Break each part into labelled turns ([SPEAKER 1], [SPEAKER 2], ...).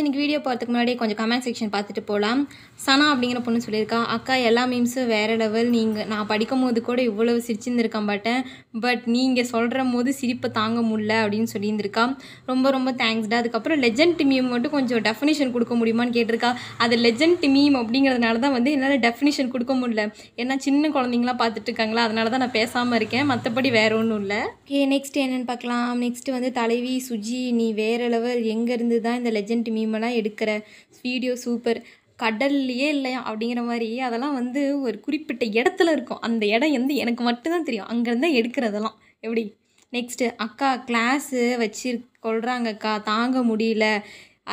[SPEAKER 1] இன்னைக்கு வீடியோ பார்த்துக்கு முன்னாடி கொஞ்சம் கமெண்ட் செக்ஷன் பார்த்துட்டு போகலாம் சனா அப்படிங்கிற பொண்ணு சொல்லியிருக்கா அக்கா எல்லா மீம்ஸும் வேறு லெவல் நீங்கள் நான் படிக்கும் போது கூட இவ்வளவு சிரிச்சிருந்திருக்க மாட்டேன் பட் நீங்கள் சொல்கிற போது சிரிப்பை தாங்க முடில அப்படின்னு சொல்லியிருந்திருக்கா ரொம்ப ரொம்ப தேங்க்ஸ்டா அதுக்கப்புறம் லெஜண்ட் மீம் மட்டும் கொஞ்சம் டெஃபினேஷன் கொடுக்க முடியுமான்னு கேட்டிருக்கா அது லெஜண்ட் மீம் அப்படிங்கிறதுனால தான் வந்து என்னால் டெஃபினேஷன் கொடுக்க முடியல ஏன்னா சின்ன குழந்தைங்களாம் பார்த்துட்டு இருக்காங்களா அதனால தான் நான் பேசாமல் இருக்கேன் மற்றபடி வேற ஒன்றும் இல்லை ஓகே நெக்ஸ்ட் என்னென்னு பார்க்கலாம் நெக்ஸ்ட் வந்து தலைவி சுஜி நீ வேற லெவல் எங்கேருந்து தான் இந்த லெஜண்ட் மீமெல்லாம் எடுக்கிற வீடியோ சூப்பர் கடல்லையே இல்லையா அப்படிங்கிற மாதிரி அதெல்லாம் வந்து ஒரு குறிப்பிட்ட இடத்துல இருக்கும் அந்த இடம் வந்து எனக்கு மட்டும்தான் தெரியும் அங்கேருந்து எடுக்கிறதெல்லாம் எப்படி நெக்ஸ்ட்டு அக்கா கிளாஸு வச்சு கொள்கிறாங்கக்கா தாங்க முடியல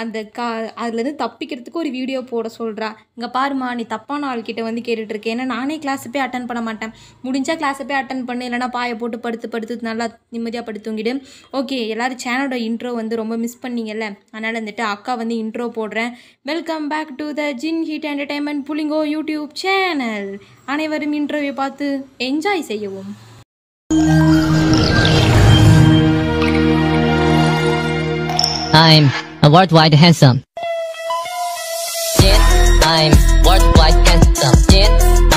[SPEAKER 1] அந்த கா அதுலேருந்து தப்பிக்கிறதுக்கு ஒரு வீடியோ போட சொல்கிறா இங்கே பாருமா நீ தப்பான ஆள்கிட்ட வந்து கேட்டுட்ருக்கேன் ஏன்னா நானே கிளாஸை போய் அட்டன் பண்ண மாட்டேன் முடிஞ்சால் கிளாஸை போய் அட்டன் பண்ணு இல்லைனா பாயை போட்டு படுத்து படுத்து நல்லா நிம்மதியாக படுத்து தூங்கிடு ஓகே எல்லோரும் சேனலோட இன்ட்ரோ வந்து ரொம்ப மிஸ் பண்ணிங்கல்ல அதனால் வந்துட்டு அக்கா வந்து இன்ட்ரோ போடுறேன் வெல்கம் பேக் டு த ஜின் ஹீட் என்டர்டைன்மெண்ட் புலிங்கோ யூடியூப் சேனல் அனைவரும் இன்ட்ரோவை பார்த்து என்ஜாய் செய்யவும் I'm a worldwide handsome. I'm worldwide handsome.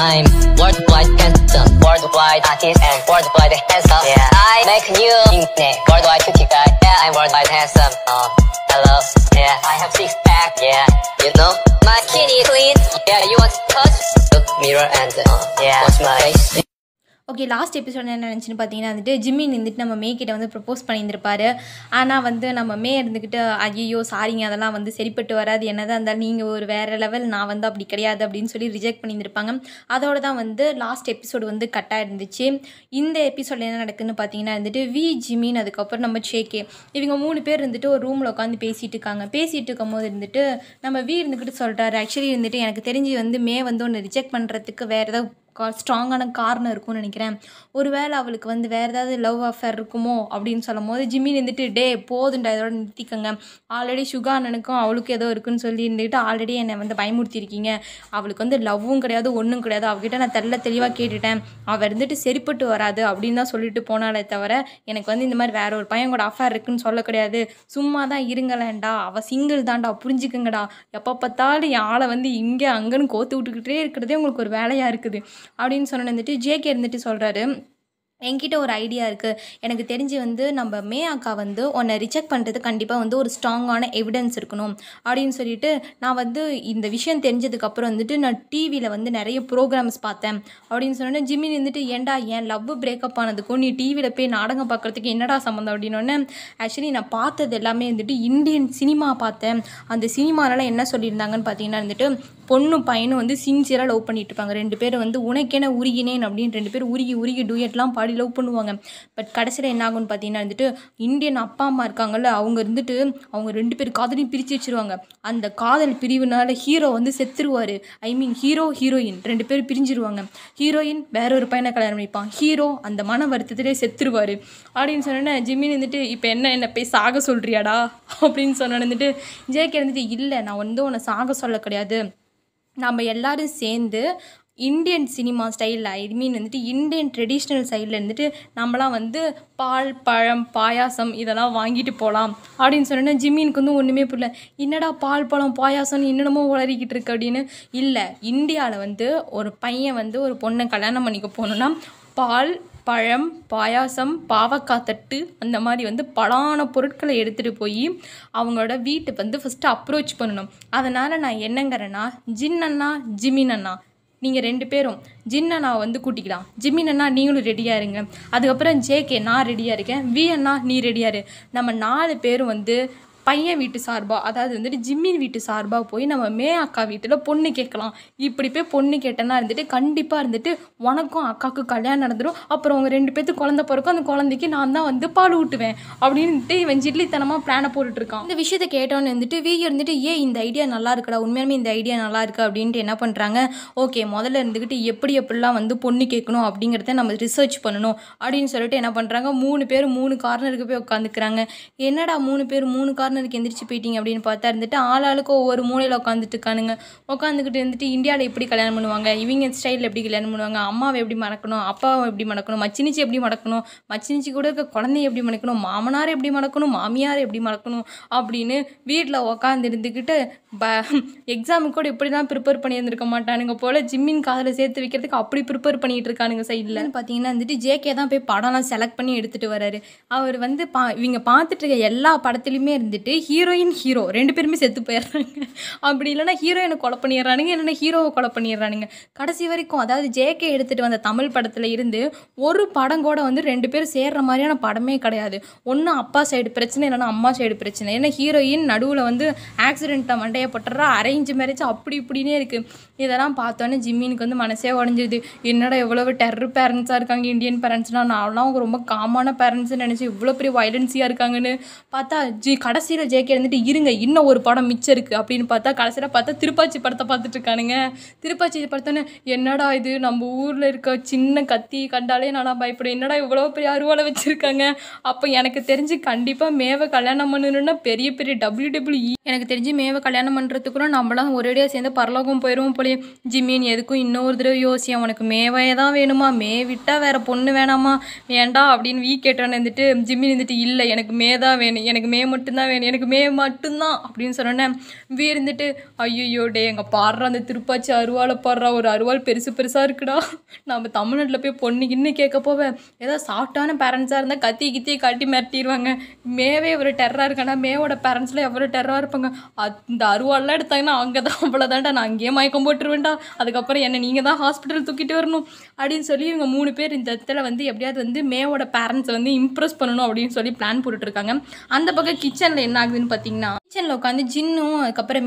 [SPEAKER 1] I'm worldwide handsome. Worldwide artist and worldwide handsome. Yeah, I make new nickname. Worldwide cutie guy. Yeah, I'm worldwide handsome. Oh, hello. Yeah, I have six pack. Yeah, you know my skinny clean. Yeah, you want to touch? Look mirror and uh, yeah, watch my face. Okay last episode என்ன நினச்சின்னு பார்த்தீங்கன்னா வந்துட்டு ஜிம்மின் இருந்துட்டு நம்ம மே கிட்ட வந்து propose பண்ணியிருந்திருப்பாரு ஆனால் வந்து நம்ம மே இருந்துக்கிட்டு ஐயோ சாரிங்க அதெல்லாம் வந்து சரிப்பட்டு வராது என்னதான் இருந்தாலும் நீங்கள் ஒரு வேறு லெவல் நான் வந்து அப்படி கிடையாது அப்படின்னு சொல்லி ரிஜெக்ட் பண்ணியிருந்திருப்பாங்க அதோட தான் வந்து லாஸ்ட் எபிசோடு வந்து கட்டாக இருந்துச்சு இந்த எபிசோட் என்ன நடக்குதுன்னு பார்த்தீங்கன்னா இருந்துட்டு வி ஜிமின் அதுக்கப்புறம் நம்ம சேகே இவங்க மூணு பேர் இருந்துட்டு ஒரு ரூமில் உட்காந்து பேசிகிட்டு இருக்காங்க பேசிகிட்டு இருக்கும் போது இருந்துட்டு நம்ம வி இருந்துக்கிட்டு சொல்கிறாரு ஆக்சுவலி இருந்துட்டு எனக்கு தெரிஞ்சு வந்து மே வந்து ஒன்று ரிஜெக்ட் பண்ணுறதுக்கு வேறு ஏதாவது ஸ்ட்ராங்கான காரணம் இருக்கும்னு நினைக்கிறேன் ஒருவேளை அவளுக்கு வந்து வேறு ஏதாவது லவ் அஃபேர் இருக்குமோ அப்படின்னு சொல்லும் போது ஜிம்மி நின்றுட்டு டே போதுண்டா இதோட நிறுத்திக்கங்க ஆல்ரெடி சுகா அண்ணனுக்கும் அவளுக்கு ஏதோ இருக்குன்னு சொல்லி இருந்துக்கிட்டு ஆல்ரெடி என்னை வந்து பயமுறுத்திருக்கீங்க அவளுக்கு வந்து லவ்வும் கிடையாது ஒன்றும் கிடையாது அவகிட்ட நான் தெல்ல தெளிவாக கேட்டுட்டேன் அவள் இருந்துட்டு சரிப்பட்டு வராது அப்படின்னு தான் சொல்லிட்டு போனாலே தவிர எனக்கு வந்து இந்த மாதிரி வேற ஒரு பையன் கூட அஃபேர் இருக்குன்னு சொல்ல கிடையாது சும்மா தான் இருங்களேன்டா அவள் சிங்கிள் தான்டா புரிஞ்சுக்குங்கடா எப்போ பார்த்தாலும் ஆளை வந்து இங்கே அங்கேன்னு கோத்து விட்டுக்கிட்டே இருக்கிறதே உங்களுக்கு ஒரு வேலையாக இருக்குது அப்படின்னு சொன்ன வந்துட்டு ஜேகே இருந்துட்டு சொல்கிறாரு என்கிட்ட ஒரு ஐடியா இருக்குது எனக்கு தெரிஞ்சு வந்து நம்ம மே அக்கா வந்து உன்னை ரிஜெக்ட் பண்ணுறது கண்டிப்பாக வந்து ஒரு ஸ்ட்ராங்கான எவிடன்ஸ் இருக்கணும் அப்படின்னு சொல்லிட்டு நான் வந்து இந்த விஷயம் தெரிஞ்சதுக்கப்புறம் வந்துட்டு நான் டிவியில் வந்து நிறைய ப்ரோக்ராம்ஸ் பார்த்தேன் அப்படின்னு சொன்னோடனே ஜிம்மி நின்றுட்டு ஏன்டா ஏன் லவ் பிரேக்கப் ஆனதுக்கும் நீ டிவியில் போய் நாடகம் பார்க்குறதுக்கு என்னடா சம்மந்தம் அப்படின்னோடனே ஆக்சுவலி நான் பார்த்தது எல்லாமே வந்துட்டு இந்தியன் சினிமா பார்த்தேன் அந்த சினிமாலலாம் என்ன சொல்லியிருந்தாங்கன்னு பார்த்தீங்கன்னா வந்துட்டு பொண்ணும் பையனும் வந்து சின்சியராக லவ் பண்ணிட்டு இருப்பாங்க ரெண்டு பேரும் வந்து உனக்கென உருகினேன் அப்படின்னு ரெண்டு பேர் உருகி உருகி டூயட்லாம் பாடி லவ் பண்ணுவாங்க பட் கடைசியில் என்ன ஆகும்னு பார்த்தீங்கன்னா வந்துட்டு இந்தியன் அப்பா அம்மா இருக்காங்கல்ல அவங்க இருந்துட்டு அவங்க ரெண்டு பேர் காதலையும் பிரித்து வச்சுருவாங்க அந்த காதல் பிரிவுனால ஹீரோ வந்து செத்துருவார் ஐ மீன் ஹீரோ ஹீரோயின் ரெண்டு பேர் பிரிஞ்சிருவாங்க ஹீரோயின் வேற ஒரு பையனை கல்யாணம் பண்ணிப்பான் ஹீரோ அந்த மன வருத்தத்திலே செத்துருவார் அப்படின்னு சொன்னோன்னே ஜிம்மின் வந்துட்டு இப்போ என்ன என்ன போய் சாக சொல்கிறியாடா அப்படின்னு சொன்னோன்னு வந்துட்டு ஜேகே வந்துட்டு இல்லை நான் வந்து உன்னை சாக சொல்ல கிடையாது நம்ம எல்லோரும் சேர்ந்து இந்தியன் சினிமா ஸ்டைலில் ஐ மீன் வந்துட்டு இந்தியன் ட்ரெடிஷ்னல் ஸ்டைலில் இருந்துட்டு நம்மளாம் வந்து பால் பழம் பாயாசம் இதெல்லாம் வாங்கிட்டு போகலாம் அப்படின்னு சொன்னோன்னா ஜிம்மீனுக்கு வந்து ஒன்றுமே புரியல என்னடா பால் பழம் பாயாசம்னு என்னென்னமோ உளறிக்கிட்டு இருக்கு அப்படின்னு இல்லை இந்தியாவில் வந்து ஒரு பையன் வந்து ஒரு பொண்ணை கல்யாணம் பண்ணிக்க போகணுன்னா பால் பழம் பாயாசம் பாவக்காய் தட்டு அந்த மாதிரி வந்து பலான பொருட்களை எடுத்துகிட்டு போய் அவங்களோட வீட்டை வந்து ஃபஸ்ட்டு அப்ரோச் பண்ணணும் அதனால் நான் என்னங்கிறேன்னா ஜின்னண்ணா ஜிமினண்ணா நீங்கள் ரெண்டு பேரும் ஜின்னண்ணா வந்து கூட்டிக்கலாம் ஜிமினண்ணா நீங்களும் ரெடியாக இருங்க அதுக்கப்புறம் ஜேகே நான் ரெடியாக இருக்கேன் வி அண்ணா நீ ரெடியாக இரு நம்ம நாலு பேரும் வந்து பையன் வீட்டு சார்பாக அதாவது வந்துட்டு ஜிம்மின் வீட்டு சார்பாக போய் நம்ம மே அக்கா வீட்டில் பொண்ணு கேட்கலாம் இப்படி போய் பொண்ணு கேட்டேன்னா இருந்துட்டு கண்டிப்பாக இருந்துட்டு உனக்கும் அக்காவுக்கும் கல்யாணம் நடந்துடும் அப்புறம் அவங்க ரெண்டு பேர்த்து குழந்த பிறக்கும் அந்த குழந்தைக்கு நான் தான் வந்து பால் ஊட்டுவேன் அப்படின்ட்டு இவன் ஜில்லித்தனமாக பிளானை போட்டுட்ருக்கான் இந்த விஷயத்தை கேட்டோன்னு இருந்துட்டு வி இருந்துட்டு ஏன் இந்த ஐடியா நல்லா இருக்கடா உண்மையுமே இந்த ஐடியா நல்லா இருக்கு அப்படின்ட்டு என்ன பண்ணுறாங்க ஓகே முதல்ல இருந்துக்கிட்டு எப்படி எப்படிலாம் வந்து பொண்ணு கேட்கணும் அப்படிங்கிறத நம்ம ரிசர்ச் பண்ணணும் அப்படின்னு சொல்லிட்டு என்ன பண்ணுறாங்க மூணு பேர் மூணு கார்னருக்கு போய் உட்காந்துக்கிறாங்க என்னடா மூணு பேர் மூணு கார்னர் உட்காந்ததுக்கு எந்திரிச்சு போயிட்டீங்க அப்படின்னு பார்த்தா இருந்துட்டு ஆள் ஆளுக்கு ஒவ்வொரு மூலையில் உட்காந்துட்டு இருக்கானுங்க உட்காந்துக்கிட்டு இருந்துட்டு இந்தியாவில் எப்படி கல்யாணம் பண்ணுவாங்க இவங்க ஸ்டைலில் எப்படி கல்யாணம் பண்ணுவாங்க அம்மாவை எப்படி மணக்கணும் அப்பாவை எப்படி மணக்கணும் மச்சினிச்சி எப்படி மடக்கணும் மச்சினிச்சி கூட இருக்க குழந்தைய எப்படி மணக்கணும் மாமனார் எப்படி மணக்கணும் மாமியார் எப்படி மணக்கணும் அப்படின்னு வீட்டில் உட்காந்து இருந்துக்கிட்டு ப எக்ஸாமுக்கு கூட தான் ப்ரிப்பேர் இருந்திருக்க மாட்டானுங்க போல் ஜிம்மின் காதில் சேர்த்து வைக்கிறதுக்கு அப்படி ப்ரிப்பேர் பண்ணிகிட்டு இருக்கானுங்க சைடில் பார்த்தீங்கன்னா வந்துட்டு ஜேகே தான் போய் படம்லாம் செலக்ட் பண்ணி எடுத்துகிட்டு வர்றாரு அவர் வந்து பா இவங்க பார்த்துட்டு இருக்க எல்லா படத்துலையுமே இருந்துட்டு பண்ணிவிட்டு ஹீரோயின் ஹீரோ ரெண்டு பேருமே செத்து போயிடுறாங்க அப்படி இல்லைனா ஹீரோயினை கொலை பண்ணிடுறானுங்க இல்லைன்னா ஹீரோவை கொலை பண்ணிடுறானுங்க கடைசி வரைக்கும் அதாவது ஜேகே எடுத்துகிட்டு வந்த தமிழ் படத்தில் இருந்து ஒரு படம் கூட வந்து ரெண்டு பேரும் சேர்ற மாதிரியான படமே கிடையாது ஒன்று அப்பா சைடு பிரச்சனை இல்லைன்னா அம்மா சைடு பிரச்சனை ஏன்னா ஹீரோயின் நடுவில் வந்து ஆக்சிடென்ட்டை மண்டையை போட்டுறா அரேஞ்ச் மேரேஜ் அப்படி இப்படின்னே இருக்குது இதெல்லாம் பார்த்தோன்னே ஜிம்மினுக்கு வந்து மனசே உடஞ்சிது என்னடா எவ்வளவு டெரர் பேரண்ட்ஸாக இருக்காங்க இந்தியன் பேரண்ட்ஸ்னால் நான்லாம் ரொம்ப காமான பேரண்ட்ஸ்ன்னு நினச்சி இவ்வளோ பெரிய வயலன்ஸியாக இருக்காங்கன்னு பார்த்தா ஜி கடைசி கடைசியில் ஜேகே இருந்துட்டு இருங்க இன்னும் ஒரு படம் மிச்சம் இருக்குது அப்படின்னு பார்த்தா கடைசியில் பார்த்தா திருப்பாச்சி படத்தை பார்த்துட்டு இருக்கானுங்க திருப்பாச்சி படத்தோன்னே என்னடா இது நம்ம ஊரில் இருக்க சின்ன கத்தி கண்டாலே நான் பயப்படும் என்னடா இவ்வளோ பெரிய அருவாலை வச்சுருக்காங்க அப்போ எனக்கு தெரிஞ்சு கண்டிப்பாக மேவை கல்யாணம் பண்ணணுன்னா பெரிய பெரிய டபிள்யூ டபிள்யூ e. எனக்கு தெரிஞ்சு மேவை கல்யாணம் பண்ணுறதுக்குள்ள நம்மளாம் ஒரேடியாக சேர்ந்து பரலோகம் போயிடுவோம் போலே ஜிம்மின் எதுக்கும் இன்னொரு தடவை யோசி உனக்கு மேவே தான் வேணுமா மே விட்டால் வேறு பொண்ணு வேணாமா வேண்டாம் அப்படின்னு வீ கேட்டோன்னு இருந்துட்டு ஜிம்மின் இருந்துட்டு இல்லை எனக்கு மே தான் வேணும் எனக்கு மே மட்டும்தான் வேணும் சொன்னேன் எனக்கு மே மட்டும்தான் அப்படின்னு சொன்னோன்னே வி இருந்துட்டு ஐயோ டே எங்கள் பாடுற அந்த திருப்பாச்சி அருவாளை பாடுறா ஒரு அருவாள் பெருசு பெருசாக இருக்குடா நம்ம தமிழ்நாட்டில் போய் பொண்ணு இன்னும் கேட்க போவேன் ஏதோ சாஃப்டான பேரண்ட்ஸாக இருந்தால் கத்தி கித்தி காட்டி மிரட்டிடுவாங்க மேவே ஒரு டெரராக இருக்கானா மேவோட பேரண்ட்ஸில் எவ்வளோ டெர்ராக இருப்பாங்க அந்த அருவாள்லாம் எடுத்தாங்கன்னா அங்கே தான் அவ்வளோதான்டா நான் அங்கேயே மயக்கம் போட்டுருவேன்டா அதுக்கப்புறம் என்னை நீங்கள் தான் ஹாஸ்பிட்டல் தூக்கிட்டு வரணும் அப்படின்னு சொல்லி இவங்க மூணு பேர் இந்த இடத்துல வந்து எப்படியாவது வந்து மேவோட பேரண்ட்ஸை வந்து இம்ப்ரெஸ் பண்ணணும் அப்படின்னு சொல்லி பிளான் போட்டுட்ருக்காங்க அந்த பக்கம் கிச்சனில் என்ன ஆகுதுன்னு பார்த்தீங்கன்னா கிச்சனில் உட்காந்து ஜின்னும்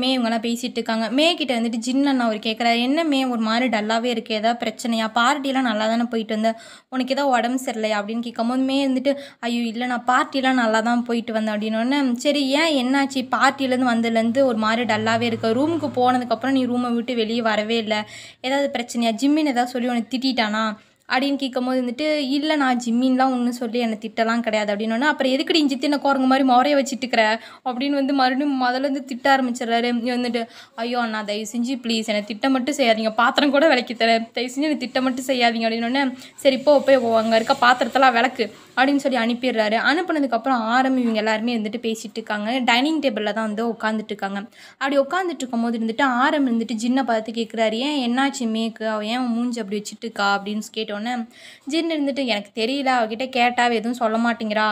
[SPEAKER 1] மே இவங்கெல்லாம் பேசிகிட்டு இருக்காங்க மே கிட்ட வந்துட்டு ஜின் அண்ணா அவர் கேட்குறாரு என்ன மே ஒரு மாதிரி டல்லாகவே இருக்குது ஏதாவது பிரச்சனையா பார்ட்டிலாம் நல்லா தானே போயிட்டு வந்தேன் உனக்கு ஏதாவது உடம்பு சரியில்லையா அப்படின்னு கேட்கும்போது மே வந்துட்டு ஐயோ இல்லை நான் பார்ட்டிலாம் நல்லா தான் போயிட்டு வந்தேன் அப்படின்னோடனே சரி ஏன் என்னாச்சு பார்ட்டிலேருந்து வந்ததுலேருந்து ஒரு மாதிரி டல்லாகவே இருக்கு ரூமுக்கு போனதுக்கப்புறம் நீ ரூமை விட்டு வெளியே வரவே இல்லை ஏதாவது பிரச்சனையா ஜிம்மின்னு ஏதாவது சொல்லி உனக்கு திட்டானா அப்படின்னு கேட்கும் போது வந்துட்டு இல்லை நான் ஜிம்மின்லாம் ஒன்றும் சொல்லி என்னை திட்டலாம் கிடையாது அப்படின்னோடனே அப்புறம் எதுக்கு இஞ்சி தின்ன குரங்கு மாதிரி முறைய வச்சுட்டுக்கிற அப்படின்னு வந்து மறுபடியும் முதல்ல வந்து திட்ட ஆரம்பிச்சிடுறாரு வந்துட்டு ஐயோ அண்ணா தயவு செஞ்சு ப்ளீஸ் என்னை திட்டம் மட்டும் செய்யாதீங்க பாத்திரம் கூட விளக்கி தரேன் தயவு செஞ்சு எனக்கு திட்டம் மட்டும் செய்யாதீங்க அப்படின்னோடனே சரி இப்போ போய் அங்கே இருக்க பாத்திரத்தெல்லாம் விளக்கு அப்படின்னு சொல்லி அனுப்பிடுறாரு அனுப்புனதுக்கப்புறம் ஆரம் இவங்க எல்லாருமே வந்துட்டு பேசிகிட்டு இருக்காங்க டைனிங் டேபிளில் தான் வந்து உட்காந்துட்டு இருக்காங்க அப்படி உட்காந்துட்டு இருக்கும் போது இருந்துட்டு ஆரம் இருந்துட்டு ஜின்னை பார்த்து கேட்குறாரு ஏன் என்னாச்சு மேக்கு அவள் ஏன் மூஞ்சி அப்படி வச்சுட்டு இருக்கா அப்படின்னு கேட்டோன்னே சொன்னோன்னே ஜின்னு இருந்துட்டு எனக்கு தெரியல அவகிட்ட கேட்டாவே எதுவும் சொல்ல மாட்டேங்கிறா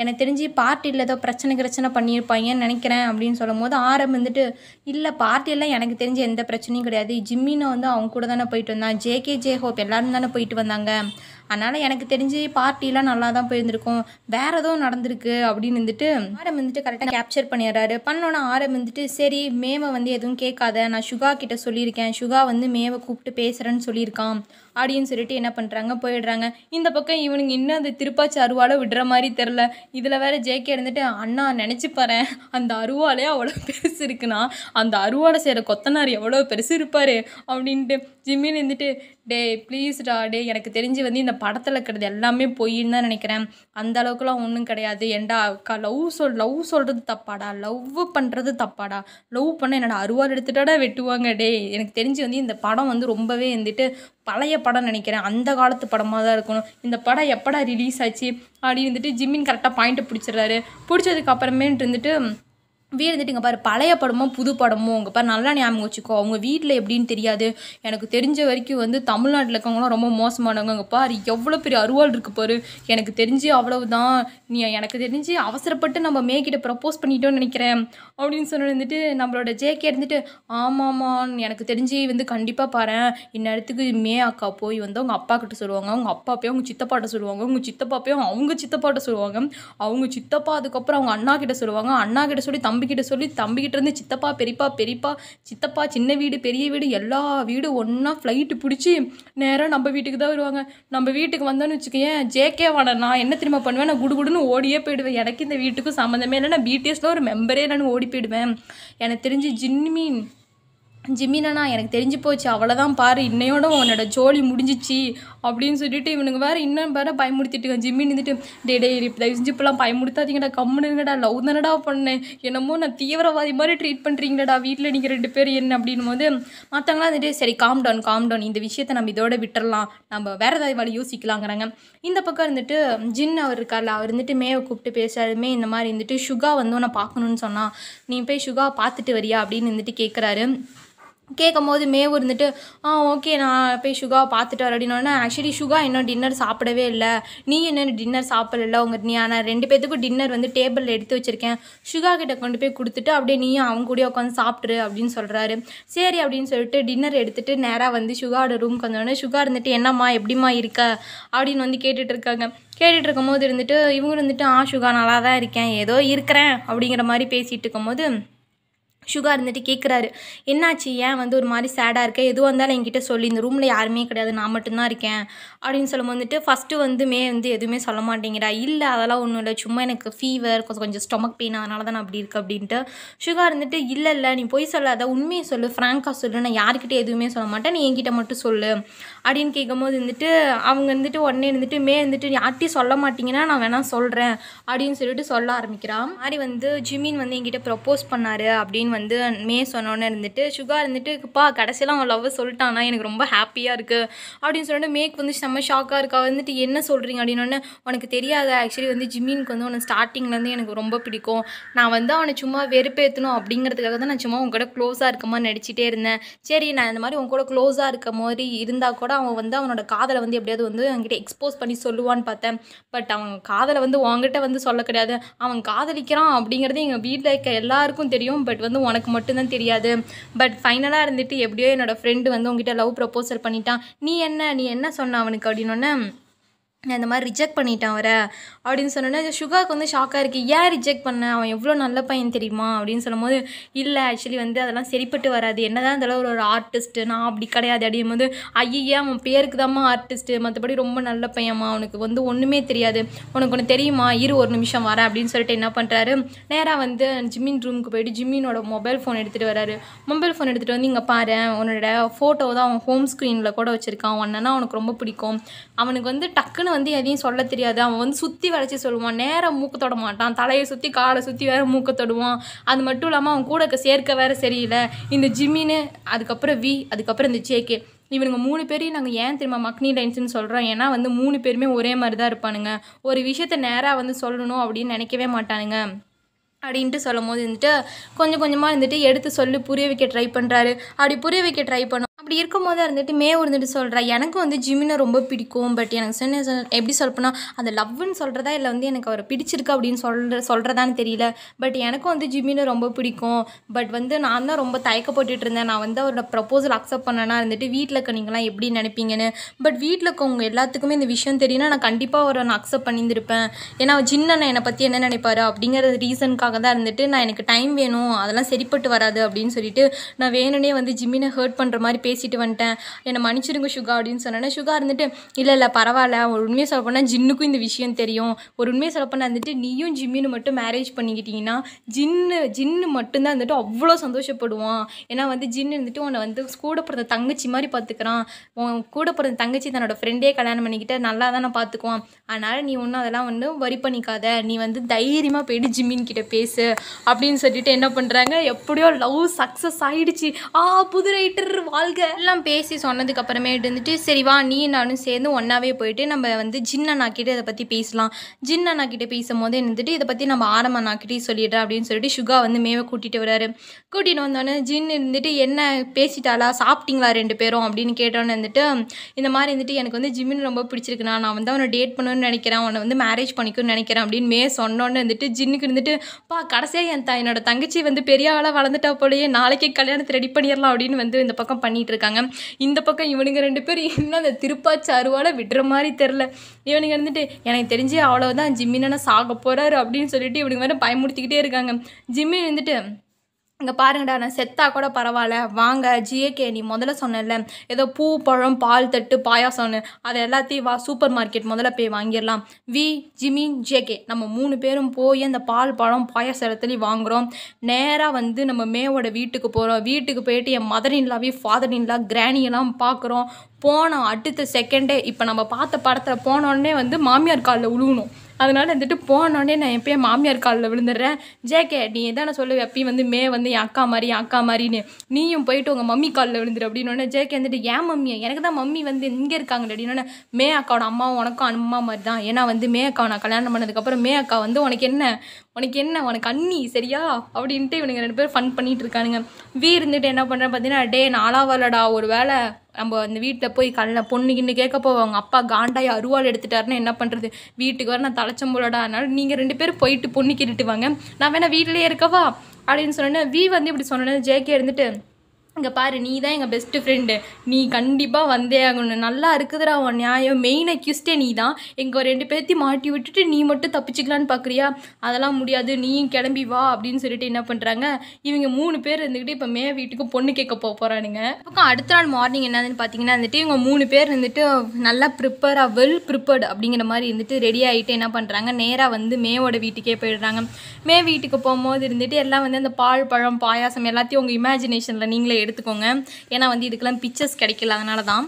[SPEAKER 1] எனக்கு தெரிஞ்சு பார்ட்டியில் ஏதோ பிரச்சனை கிரச்சனை பண்ணியிருப்பாங்கன்னு நினைக்கிறேன் அப்படின்னு சொல்லும் போது ஆரம் வந்துட்டு இல்லை பார்ட்டியெல்லாம் எனக்கு தெரிஞ்ச எந்த பிரச்சனையும் கிடையாது ஜிம்மின்னு வந்து அவங்க கூட தானே போயிட்டு வந்தான் ஜேகே ஜே ஹோப் எல்லோரும் தானே போயிட்டு வந்தாங்க அதனால் எனக்கு தெரிஞ்சு பார்ட்டிலாம் நல்லா தான் போயிருந்திருக்கும் வேறு எதுவும் நடந்திருக்கு அப்படின்னு வந்துட்டு ஆரம் வந்துட்டு கரெக்டாக கேப்சர் பண்ணிடுறாரு பண்ணோன்னே ஆரம் வந்துட்டு சரி மேவை வந்து எதுவும் கேட்காத நான் சுகா கிட்ட சொல்லியிருக்கேன் சுகா வந்து மேவை கூப்பிட்டு பேசுகிறேன்னு சொல்லியிருக்கான் அப்படின்னு சொல்லிட்டு என்ன பண்ணுறாங்க போயிடுறாங்க இந்த பக்கம் இவனுங்க இன்னும் அந்த திருப்பாச்சி அருவாலை விடுற மாதிரி தெரில இதில் வேற ஜேகே இருந்துட்டு அண்ணா நினச்சி பாரு அந்த அருவாலே அவ்வளோ பெருசு இருக்குன்னா அந்த அருவாலை செய்கிற கொத்தனார் எவ்வளோ பெருசு இருப்பார் அப்படின்ட்டு ஜிம்மின் இருந்துட்டு டே ப்ளீஸ்டா டே எனக்கு தெரிஞ்சு வந்து இந்த படத்தில் இருக்கிறது எல்லாமே பொய்ன்னு தான் நினைக்கிறேன் அந்த அளவுக்குலாம் ஒன்றும் கிடையாது ஏண்டா அக்கா லவ் சொல் லவ் சொல்கிறது தப்பாடா லவ் பண்ணுறது தப்பாடா லவ் பண்ண என்னோட அருவாள் எடுத்துட்டாடா வெட்டுவாங்க டே எனக்கு தெரிஞ்சு வந்து இந்த படம் வந்து ரொம்பவே வந்துட்டு பழைய படம் நினைக்கிறேன் அந்த காலத்து படமாக தான் இருக்கணும் இந்த படம் எப்படா ரிலீஸ் ஆச்சு அப்படின்னு வந்துட்டு ஜிம்மின் கரெக்டாக பாயிண்ட்டை பிடிச்சிடுறாரு பிடிச்சதுக்கு அப்புறமேட்டு வந்துட்டு வீடு இங்கே பாரு பழைய படமும் புது படமும் உங்கள் பாரு நல்லா ஞாபகம் வச்சுக்கோ அவங்க வீட்டில் எப்படின்னு தெரியாது எனக்கு தெரிஞ்ச வரைக்கும் வந்து தமிழ்நாட்டில் இருக்கவங்களாம் ரொம்ப மோசமானவங்க அங்கே பாரு எவ்வளோ பெரிய அருவாள் இருக்கு பாரு எனக்கு தெரிஞ்சு அவ்வளவுதான் நீ எனக்கு தெரிஞ்சு அவசரப்பட்டு நம்ம மேக்கிட்ட ப்ரப்போஸ் பண்ணிட்டோம்னு நினைக்கிறேன் அப்படின்னு சொல்லி வந்துட்டு நம்மளோட ஜேகே இருந்துட்டு ஆமாம்மான் எனக்கு தெரிஞ்சு வந்து கண்டிப்பாக பாரு இந்நேரத்துக்கு மே அக்கா போய் வந்து அவங்க அப்பா கிட்ட சொல்லுவாங்க அவங்க அப்பா போய் அவங்க சித்தப்பாட்ட சொல்லுவாங்க அவங்க சித்தப்பா போய் அவங்க சித்தப்பாட்ட சொல்லுவாங்க அவங்க சித்தப்பா அதுக்கப்புறம் அவங்க அண்ணா கிட்ட சொல்லுவாங்க அண்ணா கிட்ட சொல்லி தம்பி தம்பிக்கிட்ட சொல்லி தம்பிக்கிட்ட இருந்து சித்தப்பா பெரியப்பா பெரியப்பா சித்தப்பா சின்ன வீடு பெரிய வீடு எல்லா வீடும் ஒன்றா ஃப்ளைட்டு பிடிச்சி நேராக நம்ம வீட்டுக்கு தான் வருவாங்க நம்ம வீட்டுக்கு வந்தோன்னு வச்சுக்கேன் ஜேகே வாட நான் என்ன திரும்ப பண்ணுவேன் நான் குடுகுடுன்னு ஓடியே போயிடுவேன் எனக்கு இந்த வீட்டுக்கும் சம்மந்தமே இல்லை நான் பிடிஎஸில் ஒரு மெம்பரே நான் ஓடி போயிடுவேன் எனக்கு தெரிஞ்சு ஜின்மீன் ஜிமினண்ணா எனக்கு தெரிஞ்சு போச்சு அவ்வளோதான் பாரு இன்னையோட உன்னோட ஜோலி முடிஞ்சிச்சு அப்படின்னு சொல்லிட்டு இவனுங்க வேறு இன்னும் வேறு பயமுடுத்திட்டு இருக்கான் ஜிம்மி நின்றுட்டு டே டே தயவு செஞ்சு இப்போலாம் பயமுடுத்தாதீங்கடா கம்முனுங்கடா லவ் தானடா பண்ணேன் என்னமோ நான் தீவிரவாதி மாதிரி ட்ரீட் பண்ணுறீங்களடா வீட்டில் நீங்கள் ரெண்டு பேர் என்ன அப்படின் போது மற்றவங்களாம் வந்துட்டு சரி காம் டவுன் காம் டவுன் இந்த விஷயத்தை நம்ம இதோட விட்டுறலாம் நம்ம வேறு ஏதாவது வேலை யோசிக்கலாங்கிறாங்க இந்த பக்கம் இருந்துட்டு ஜின் அவர் இருக்கார்ல அவர் இருந்துட்டு மேவை கூப்பிட்டு பேசுறாருமே இந்த மாதிரி இருந்துட்டு சுகா வந்து உன்னை பார்க்கணுன்னு சொன்னால் நீ போய் சுகா பார்த்துட்டு வரியா அப்படின்னு இருந்துட்டு கேட்குறாரு கேட்கும் போது மேவு இருந்துட்டு ஆ ஓகே நான் போய் சுகாவை பார்த்துட்டு வர அப்படின்னோடனே ஆக்சுவலி சுகா இன்னும் டின்னர் சாப்பிடவே இல்லை நீ என்ன டின்னர் சாப்பிடல உங்கள் நீ ஆனால் ரெண்டு பேத்துக்கும் டின்னர் வந்து டேபிளில் எடுத்து வச்சுருக்கேன் சுகா கிட்ட கொண்டு போய் கொடுத்துட்டு அப்படியே நீயும் அவங்க கூட உட்காந்து சாப்பிட்ரு அப்படின்னு சொல்கிறாரு சரி அப்படின்னு சொல்லிட்டு டின்னர் எடுத்துகிட்டு நேராக வந்து சுகாவோட ரூம்க்கு வந்தோடனே சுகா இருந்துட்டு என்னம்மா எப்படிம்மா இருக்க அப்படின்னு வந்து கேட்டுட்டு இருக்காங்க கேட்டுட்டு இருக்கும்போது இருந்துட்டு இவங்க இருந்துட்டு ஆ சுகா நல்லா தான் இருக்கேன் ஏதோ இருக்கிறேன் அப்படிங்கிற மாதிரி பேசிகிட்டு இருக்கும்போது சுகா இருந்துட்டு கேட்குறாரு என்னாச்சு ஏன் வந்து ஒரு மாதிரி சேடாக இருக்க எதுவாக இருந்தாலும் என்கிட்ட சொல்லி இந்த ரூமில் யாருமே கிடையாது நான் மட்டும்தான் இருக்கேன் அப்படின்னு சொல்லும் வந்துட்டு ஃபஸ்ட்டு வந்து மே வந்து எதுவுமே சொல்ல மாட்டேங்கிறா இல்லை அதெல்லாம் ஒன்றும் இல்லை சும்மா எனக்கு ஃபீவர் கொஞ்சம் கொஞ்சம் ஸ்டொமக் பெயின் அதனால தான் நான் அப்படி இருக்கு அப்படின்ட்டு சுகா இருந்துட்டு இல்லை இல்லை நீ போய் சொல்லாத உண்மையை சொல்லு ஃப்ராங்காக சொல்லு நான் யார்கிட்ட எதுவுமே சொல்ல மாட்டேன் நீ என்கிட்ட மட்டும் சொல்லு அப்படின்னு கேட்கும்போது இருந்துட்டு அவங்க வந்துட்டு உடனே இருந்துட்டு மே நீ யார்ட்டையும் சொல்ல மாட்டிங்கன்னா நான் வேணால் சொல்கிறேன் அப்படின்னு சொல்லிட்டு சொல்ல ஆரம்பிக்கிறான் மாதிரி வந்து ஜிமின் வந்து என்கிட்ட ப்ரப்போஸ் பண்ணார் அப்படின்னு வந்து மே சொன்னோன்னே இருந்துட்டு சுகா இருந்துட்டு பா கடைசியெல்லாம் அவன் லவ் சொல்லிட்டானா எனக்கு ரொம்ப ஹாப்பியாக இருக்குது அப்படின்னு சொல்லிட்டு மேக் வந்து செம்ம ஷாக்காக இருக்கா வந்துட்டு என்ன சொல்கிறீங்க அப்படின்னோடனே உனக்கு தெரியாத ஆக்சுவலி வந்து ஜிம்மீனுக்கு வந்து உன்னை ஸ்டார்டிங்லேருந்து எனக்கு ரொம்ப பிடிக்கும் நான் வந்து அவனை சும்மா வெறுப்பேற்றணும் அப்படிங்கிறதுக்காக தான் நான் சும்மா உங்கள்கூட க்ளோஸாக இருக்கமா நடிச்சிட்டே இருந்தேன் சரி நான் இந்த மாதிரி உங்க கூட க்ளோஸாக இருக்க மாதிரி இருந்தால் கூட அவன் வந்து அவனோட காதலை வந்து எப்படியாவது வந்து அவங்ககிட்ட எக்ஸ்போஸ் பண்ணி சொல்லுவான்னு பார்த்தேன் பட் அவன் காதலை வந்து உங்ககிட்ட வந்து சொல்ல கிடையாது அவன் காதலிக்கிறான் அப்படிங்கிறது எங்கள் வீட்டில் இருக்க எல்லாருக்கும் தெரியும் பட் வந்து உனக்கு மட்டும்தான் தெரியாது பட் ஃபைனலாக இருந்துட்டு எப்படியோ என்னோடய ஃப்ரெண்டு வந்து உங்ககிட்ட லவ் ப்ரப்போசல் பண்ணிட்டான் நீ என்ன நீ என்ன சொன்ன அவனுக்கு அப்படின்னொன்னே நான் இந்த மாதிரி ரிஜெக்ட் பண்ணிட்டான் அவரை அப்படின்னு சொன்னோன்னே சுகாவுக்கு வந்து ஷாக்காக இருக்குது ஏன் ரிஜெக்ட் பண்ண அவன் எவ்வளோ நல்ல பையன் தெரியுமா அப்படின்னு சொல்லும்போது இல்லை ஆக்சுவலி வந்து அதெல்லாம் சரிப்பட்டு வராது என்ன தான் ஒரு ஆர்டிஸ்ட்டு நான் அப்படி கிடையாது அப்படிங்கும்போது ஐயே அவன் பேருக்கு தான்மா ஆர்டிஸ்ட்டு மற்றபடி ரொம்ப நல்ல பையன்மா அவனுக்கு வந்து ஒன்றுமே தெரியாது உனக்கு ஒன்று தெரியுமா இரு ஒரு நிமிஷம் வரேன் அப்படின்னு சொல்லிட்டு என்ன பண்ணுறாரு நேராக வந்து ஜிம்மின் ரூமுக்கு போயிட்டு ஜிம்மினோட மொபைல் ஃபோன் எடுத்துகிட்டு வராரு மொபைல் ஃபோன் எடுத்துகிட்டு வந்து இங்கே பாரு உன்னோட ஃபோட்டோ தான் அவன் ஹோம் ஸ்க்ரீனில் கூட வச்சுருக்கான் அவன் அண்ணனா அவனுக்கு ரொம்ப பிடிக்கும் அவனுக்கு வந்து டக்குன்னு வந்து எதையும் சொல்ல தெரியாது அவன் வந்து சுற்றி வளைச்சி சொல்லுவான் நேராக மூக்க தொட மாட்டான் தலையை சுற்றி காலை சுற்றி வேறு மூக்க தொடுவான் அது மட்டும் இல்லாமல் அவன் கூட இருக்க சேர்க்க வேறு சரியில்லை இந்த ஜிம்மின்னு அதுக்கப்புறம் வி அதுக்கப்புறம் இந்த ஜேகே இவனுங்க மூணு பேரையும் நாங்கள் ஏன் திரும்ப மக்னி லைன்ஸ்னு சொல்கிறோம் ஏன்னா வந்து மூணு பேருமே ஒரே மாதிரி தான் இருப்பானுங்க ஒரு விஷயத்த நேராக வந்து சொல்லணும் அப்படின்னு நினைக்கவே மாட்டானுங்க அப்படின்ட்டு சொல்லும் போது இருந்துட்டு கொஞ்சம் கொஞ்சமாக இருந்துட்டு எடுத்து சொல்லி புரிய வைக்க ட்ரை பண்ணுறாரு அப்படி புரிய வைக்க ட்ரை பண்ணும் அப்படி இருக்கும்போது இருந்துட்டு மே இருந்துட்டு சொல்கிறேன் எனக்கும் வந்து ஜிமினை ரொம்ப பிடிக்கும் பட் எனக்கு சொன்ன எப்படி சொல்லப்போனா அந்த லவ்னு சொல்கிறதா இல்லை வந்து எனக்கு அவரை பிடிச்சிருக்கு அப்படின்னு சொல்கிற சொல்கிறதான்னு தெரியல பட் எனக்கும் வந்து ஜிமினை ரொம்ப பிடிக்கும் பட் வந்து நான் தான் ரொம்ப தயக்கப்பட்டுட்டு இருந்தேன் நான் வந்து அவரோட ப்ரப்போசல் அக்செப்ட் பண்ணேன்னா இருந்துட்டு வீட்டில் இருக்க நீங்களாம் எப்படி நினைப்பீங்கன்னு பட் வீட்டில் இருக்கவங்க எல்லாத்துக்குமே இந்த விஷயம் தெரியும்னா நான் கண்டிப்பாக அவரை நான் அக்செப்ட் பண்ணியிருந்திருப்பேன் ஏன்னா சின்ன என்னை பற்றி என்ன நினைப்பாரு அப்படிங்கிற ரீசனுக்காக தான் இருந்துட்டு நான் எனக்கு டைம் வேணும் அதெல்லாம் சரிப்பட்டு வராது அப்படின்னு சொல்லிட்டு நான் வேணுனே வந்து ஜிம்மினை ஹர்ட் பண்ணுற மாதிரி பேசி பேசிட்டு வந்துட்டேன் என்னை மன்னிச்சிருங்க சுகா அப்படின்னு சொன்னேன்னா சுகா இருந்துட்டு இல்லை இல்லை பரவாயில்ல ஒரு உண்மையை சொல்ல போனால் ஜின்னுக்கும் இந்த விஷயம் தெரியும் ஒரு உண்மையை சொல்ல போனால் வந்துட்டு நீயும் ஜிம்மின்னு மட்டும் மேரேஜ் பண்ணிக்கிட்டீங்கன்னா ஜின்னு ஜின்னு மட்டும்தான் வந்துட்டு அவ்வளோ சந்தோஷப்படுவான் ஏன்னா வந்து ஜின்னு இருந்துட்டு உன்னை வந்து கூட பிறந்த தங்கச்சி மாதிரி பார்த்துக்கிறான் உன் கூட பிறந்த தங்கச்சி தன்னோட ஃப்ரெண்டே கல்யாணம் பண்ணிக்கிட்டு நல்லா தானே பார்த்துக்குவான் அதனால் நீ ஒன்றும் அதெல்லாம் வந்து வரி பண்ணிக்காத நீ வந்து தைரியமாக போயிட்டு ஜிம்மின் கிட்ட பேசு அப்படின்னு சொல்லிட்டு என்ன பண்ணுறாங்க எப்படியோ லவ் சக்ஸஸ் ஆகிடுச்சு ஆ புது ரைட்டர் வாழ்க எல்லாம் பேசி சொன்னதுக்கு அப்புறமேட்டு இருந்துட்டு சரி வா நீ நானும் சேர்ந்து ஒன்றாவே போயிட்டு நம்ம வந்து ஜின்னா கிட்ட இதை பற்றி பேசலாம் கிட்ட பேசும் போது இருந்துட்டு இதை பற்றி நம்ம ஆரம்ப நாக்கிட்டே சொல்லிடுறேன் அப்படின்னு சொல்லிட்டு சுகா வந்து மேவை கூட்டிகிட்டு வராரு கூட்டிகிட்டு வந்தோடனே ஜின்னு இருந்துட்டு என்ன பேசிட்டாளா சாப்பிட்டீங்களா ரெண்டு பேரும் அப்படின்னு கேட்டோன்னு வந்துட்டு இந்த மாதிரி இருந்துட்டு எனக்கு வந்து ஜிம்னு ரொம்ப பிடிச்சிருக்குண்ணா நான் வந்து அவனை டேட் பண்ணணும்னு நினைக்கிறேன் அவனை வந்து மேரேஜ் பண்ணிக்கணும்னு நினைக்கிறேன் அப்படின்னு மே சொன்னோன்னு இருந்துட்டு ஜின்னுக்கு இருந்துட்டு பா கடைசியாக என் தா என்னோட தங்கச்சி வந்து பெரிய ஆளாக வளர்ந்துட்டா போலயே நாளைக்கே கல்யாணத்தை ரெடி பண்ணிடலாம் அப்படின்னு வந்து இந்த பக்கம் பண்ணிட்டு இருக்காங்க இந்த பக்கம் இவனுங்க ரெண்டு பேரும் இன்னும் அந்த திருப்பாச்சி விடுற மாதிரி தெரில இவனுங்க இருந்துட்டு எனக்கு தெரிஞ்சு அவ்வளோதான் என்ன சாக போகிறாரு அப்படின்னு சொல்லிட்டு இவனுங்க வேறு பயமுறுத்திக்கிட்டே இருக்காங்க ஜிம்மி இருந்துட்டு இங்கே பாருங்கடா நான் செத்தா கூட பரவாயில்ல வாங்க ஜிஏகே நீ முதல்ல சொன்னேன்ல ஏதோ பூ பழம் பால் தட்டு பாயாசம்னு அதை எல்லாத்தையும் வா சூப்பர் மார்க்கெட் முதல்ல போய் வாங்கிடலாம் வி ஜிமி ஜேகே நம்ம மூணு பேரும் போய் அந்த பால் பழம் பாயாசம் இடத்துலையும் வாங்குகிறோம் நேராக வந்து நம்ம மேவோட வீட்டுக்கு போகிறோம் வீட்டுக்கு போயிட்டு என் மதர் இன்லாவி ஃபாதர் இன்லா கிராணியெல்லாம் பார்க்குறோம் போனோம் அடுத்த செகண்டே இப்போ நம்ம பார்த்த படத்தில் போனோடனே வந்து மாமியார் காலில் உழுவணும் அதனால் வந்துட்டு போனோடனே நான் எப்பயும் மாமியார் காலில் விழுந்துடுறேன் ஜேகே நீ எதான சொல்லு எப்பயும் வந்து மே வந்து என் அக்கா மாதிரி என் அக்கா மாதிரின்னு நீயும் போயிட்டு உங்கள் மம்மி காலில் விழுந்துரு ஜே ஜேகே வந்துட்டு ஏன் மம்மியை எனக்கு தான் மம்மி வந்து இங்கே இருக்காங்க அப்படின்னோடனே மே அக்காவோட அம்மாவும் உனக்கும் அம்மா மாதிரி தான் ஏன்னா வந்து மே அக்காவை நான் கல்யாணம் பண்ணதுக்கப்புறம் மே அக்கா வந்து உனக்கு என்ன உனக்கு என்ன உனக்கு அண்ணி சரியா அப்படின்ட்டு இவனுங்க ரெண்டு பேரும் ஃபன் பண்ணிகிட்டு இருக்கானுங்க வீ இருந்துட்டு என்ன பண்ணுறேன் பார்த்தீங்கன்னா டே நாளா வரலடா ஒரு வேளை நம்ம அந்த வீட்டில் போய் கல்ல பொண்ணு கிண்ணு கேட்க போவாங்க அப்பா காண்டாய் அருவாள் எடுத்துட்டாருன்னு என்ன பண்ணுறது வீட்டுக்கு வர நான் தலைச்சம்போலடா அதனால நீங்கள் ரெண்டு பேரும் போயிட்டு பொண்ணு கிட்டுட்டு வாங்க நான் வேணா வீட்டிலேயே இருக்கவா அப்படின்னு சொன்னேன் வீ வந்து இப்படி சொன்னேன் ஜேகே இருந்துட்டு இங்கே பாரு நீ தான் எங்கள் பெஸ்ட்டு ஃப்ரெண்டு நீ கண்டிப்பாக வந்தே ஆகணும் நல்லா இருக்குதுடா உன் நியாயம் மெயின் அக்யூஸ்டே நீ தான் எங்கள் ரெண்டு பேர்த்தையும் மாட்டி விட்டுட்டு நீ மட்டும் தப்பிச்சிக்கலான்னு பார்க்குறியா அதெல்லாம் முடியாது நீயும் கிளம்பி வா அப்படின்னு சொல்லிட்டு என்ன பண்ணுறாங்க இவங்க மூணு பேர் இருந்துக்கிட்டு இப்போ மே வீட்டுக்கு பொண்ணு கேட்க போக போகிறானுங்க இப்போ அடுத்த நாள் மார்னிங் என்னதுன்னு பார்த்தீங்கன்னா வந்துட்டு இவங்க மூணு பேர் இருந்துட்டு நல்லா ப்ரிப்பேராக வெல் ப்ரிப்பேர்டு அப்படிங்கிற மாதிரி இருந்துட்டு ரெடி ஆகிட்டு என்ன பண்ணுறாங்க நேராக வந்து மேவோட வீட்டுக்கே போயிடுறாங்க மே வீட்டுக்கு போகும்போது இருந்துட்டு எல்லாம் வந்து அந்த பால் பழம் பாயாசம் எல்லாத்தையும் உங்கள் இமேஜினேஷனில் நீங்களே எடுத்துக்கோங்க ஏன்னா வந்து இதுக்கெல்லாம் பிக்சர்ஸ் கிடைக்கல அதனால தான்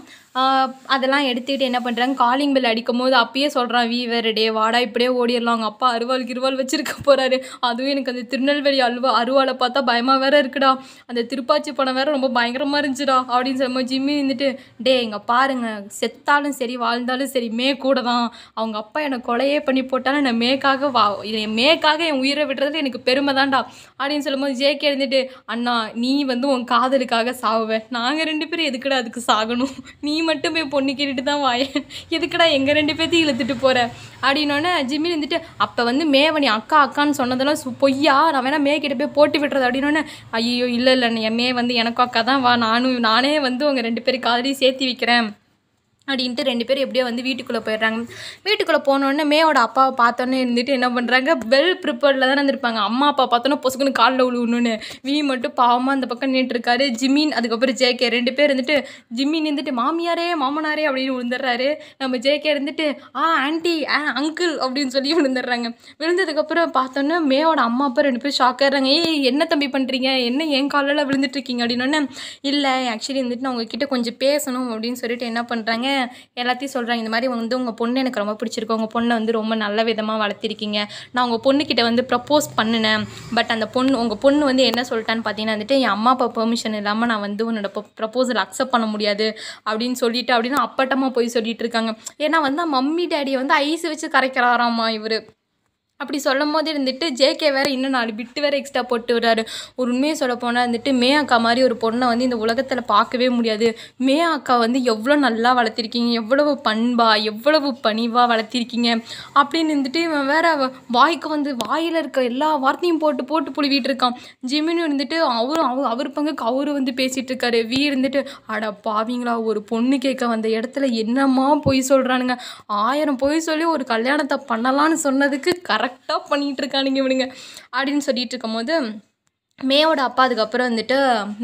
[SPEAKER 1] அதெல்லாம் எடுத்துக்கிட்டு என்ன பண்ணுறாங்க காலிங் பெல் அடிக்கும் போது அப்பயே சொல்கிறான் வீவர் டே வாடா இப்படியே ஓடிடலாம் அவங்க அப்பா அருவாள் கிருவால் வச்சுருக்க போகிறாரு அதுவும் எனக்கு அந்த திருநெல்வேலி அல்வா அருவாளை பார்த்தா பயமாக வேற இருக்குடா அந்த திருப்பாச்சி படம் வேற ரொம்ப பயங்கரமாக இருந்துச்சுடா அப்படின்னு சொல்லும்போது ஜிம்மி இருந்துட்டு டே எங்கள் பாருங்க செத்தாலும் சரி வாழ்ந்தாலும் சரி மே கூட தான் அவங்க அப்பா என்னை கொலையே பண்ணி போட்டாலும் என்ன மேக்காக வா என் மேக்காக என் உயிரை விடுறதுல எனக்கு பெருமை தான்டா அப்படின்னு சொல்லும்போது ஜேகே இருந்துட்டு அண்ணா நீ வந்து உன் காதலுக்காக சாவுவேன் நாங்கள் ரெண்டு பேரும் எதுக்குடா அதுக்கு சாகணும் நீ மட்டும் போய் பொண்ணு கேட்டுட்டு தான் வாயேன் எதுக்கடா எங்கள் ரெண்டு பேர்த்தையும் இழுத்துட்டு போகிறேன் அப்படின்னோடனே ஜிம்மி இருந்துட்டு அப்போ வந்து மேவனி அக்கா அக்கான்னு சொன்னதெல்லாம் சு பொய்யா நான் வேணா மே கிட்ட போய் போட்டு விட்டுறது அப்படின்னோடனே ஐயோ இல்லை இல்லை என் மே வந்து எனக்கும் அக்கா தான் வா நானும் நானே வந்து உங்கள் ரெண்டு பேரும் காதலையும் சேர்த்து வைக்கிறேன் அப்படின்ட்டு ரெண்டு பேரும் எப்படியோ வந்து வீட்டுக்குள்ளே போயிடுறாங்க வீட்டுக்குள்ளே போனோடனே மேவோட அப்பாவை பார்த்தோன்னே இருந்துட்டு என்ன பண்ணுறாங்க வெல் ப்ரிப்பேர்டில் தான் இருந்திருப்பாங்க அம்மா அப்பா பார்த்தோன்னா பொசுக்குன்னு காலில் விழுவணுன்னு வீ மட்டும் பாவமாக அந்த பக்கம் நின்றுருக்காரு ஜிமின் அதுக்கப்புறம் ஜே கே ரெண்டு பேர் இருந்துட்டு ஜிமின் இருந்துட்டு மாமியாரே மாமனாரே அப்படின்னு விழுந்துடுறாரு நம்ம ஜேகே இருந்துட்டு ஆ ஆண்டி ஆ அங்கிள் அப்படின்னு சொல்லி விழுந்துடுறாங்க விழுந்ததுக்கப்புறம் பார்த்தோன்னே மேவோட அம்மா அப்பா ரெண்டு பேரும் ஆகிறாங்க ஏய் என்ன தம்பி பண்ணுறீங்க என்ன என் காலில் விழுந்துட்டுருக்கீங்க அப்படின்னோடனே இல்லை ஆக்சுவலி வந்துட்டு நான் உங்ககிட்ட கொஞ்சம் பேசணும் அப்படின்னு சொல்லிட்டு என்ன பண்ணுறாங்க எல்லாத்தையும் சொல்கிறாங்க இந்த மாதிரி வந்து உங்கள் பொண்ணு எனக்கு ரொம்ப பிடிச்சிருக்கு உங்கள் பொண்ணை வந்து ரொம்ப நல்ல விதமாக வளர்த்திருக்கீங்க நான் உங்கள் பொண்ணுக்கிட்ட வந்து ப்ரப்போஸ் பண்ணினேன் பட் அந்த பொண்ணு உங்கள் பொண்ணு வந்து என்ன சொல்லிட்டான்னு பார்த்தீங்கன்னா வந்துட்டு என் அம்மா அப்பா பெர்மிஷன் இல்லாமல் நான் வந்து உன்னோட ப்ரப்போசல் அக்செப்ட் பண்ண முடியாது அப்படின்னு சொல்லிட்டு அப்படின்னு அப்பட்டமாக போய் சொல்லிட்டு இருக்காங்க ஏன்னா வந்து மம்மி டேடியை வந்து ஐஸ் வச்சு கரைக்கிறாராம்மா இவர் அப்படி சொல்லும் போது இருந்துட்டு ஜேகே வேறு இன்னும் நாலு பிட்டு வேறு எக்ஸ்ட்ரா போட்டு விடுறாரு ஒரு உண்மையை சொல்ல போனால் இருந்துட்டு மே அக்கா மாதிரி ஒரு பொண்ணை வந்து இந்த உலகத்தில் பார்க்கவே முடியாது மே அக்கா வந்து எவ்வளோ நல்லா வளர்த்திருக்கீங்க எவ்வளவு பண்பா எவ்வளவு பணிவாக வளர்த்திருக்கீங்க அப்படின்னு இருந்துட்டு இவன் வேற வாய்க்கு வந்து வாயில் இருக்க எல்லா வார்த்தையும் போட்டு போட்டு புழுவிட்டு இருக்கான் ஜிமினு இருந்துட்டு அவரும் அவர் அவர் பங்கு அவரு வந்து பேசிகிட்டு இருக்காரு வீ இருந்துட்டு அட பாவிங்களா ஒரு பொண்ணு கேட்க வந்த இடத்துல என்னம்மா பொய் சொல்கிறானுங்க ஆயிரம் பொய் சொல்லி ஒரு கல்யாணத்தை பண்ணலான்னு சொன்னதுக்கு கரெக்ட் கரெக்டாக பண்ணிகிட்டு இருக்கானுங்க இவனுங்க அப்படின்னு சொல்லிட்டு இருக்கும்போது மேவோட அப்பா அதுக்கப்புறம் வந்துட்டு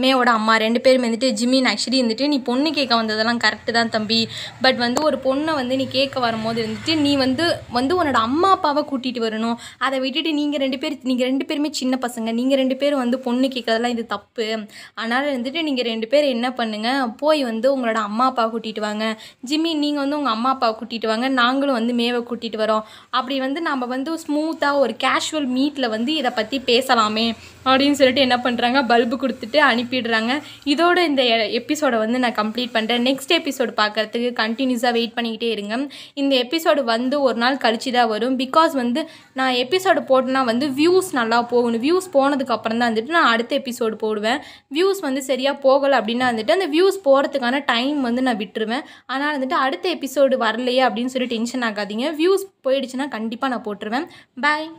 [SPEAKER 1] மேவோட அம்மா ரெண்டு பேரும் வந்துட்டு ஜிம்மின் ஆக்சுவலி வந்துட்டு நீ பொண்ணு கேட்க வந்ததெல்லாம் கரெக்டு தான் தம்பி பட் வந்து ஒரு பொண்ணை வந்து நீ கேட்க வரும்போது வந்துட்டு நீ வந்து வந்து உன்னோட அம்மா அப்பாவை கூட்டிகிட்டு வரணும் அதை விட்டுட்டு நீங்கள் ரெண்டு பேர் நீங்கள் ரெண்டு பேருமே சின்ன பசங்க நீங்கள் ரெண்டு பேரும் வந்து பொண்ணு கேட்கறதெல்லாம் இது தப்பு அதனால் வந்துட்டு நீங்கள் ரெண்டு பேர் என்ன பண்ணுங்கள் போய் வந்து உங்களோட அம்மா அப்பா கூட்டிகிட்டு வாங்க ஜிம்மி நீங்கள் வந்து உங்கள் அம்மா அப்பாவை கூட்டிகிட்டு வாங்க நாங்களும் வந்து மேவை கூட்டிகிட்டு வரோம் அப்படி வந்து நம்ம வந்து ஸ்மூத்தாக ஒரு கேஷுவல் மீட்டில் வந்து இதை பற்றி பேசலாமே அப்படின்னு சொல்லிட்டு என்ன பண்ணுறாங்க பல்பு கொடுத்துட்டு அனுப்பிடுறாங்க இதோட இந்த எபிசோடை வந்து நான் கம்ப்ளீட் பண்ணுறேன் நெக்ஸ்ட் எபிசோடு பார்க்குறதுக்கு கண்டினியூஸாக வெயிட் பண்ணிக்கிட்டே இருங்க இந்த எபிசோடு வந்து ஒரு நாள் கழிச்சு தான் வரும் பிகாஸ் வந்து நான் எபிசோடு போட்டேன்னா வந்து வியூஸ் நல்லா போகணும் வியூஸ் போனதுக்கப்புறம் தான் வந்துட்டு நான் அடுத்த எபிசோடு போடுவேன் வியூஸ் வந்து சரியாக போகலை அப்படின்னா வந்துட்டு அந்த வியூஸ் போகிறதுக்கான டைம் வந்து நான் விட்டுருவேன் ஆனால் வந்துட்டு அடுத்த எபிசோடு வரலையே அப்படின்னு சொல்லி டென்ஷன் ஆகாதீங்க வியூஸ் போயிடுச்சுன்னா கண்டிப்பாக நான் போட்டுருவேன் பாய்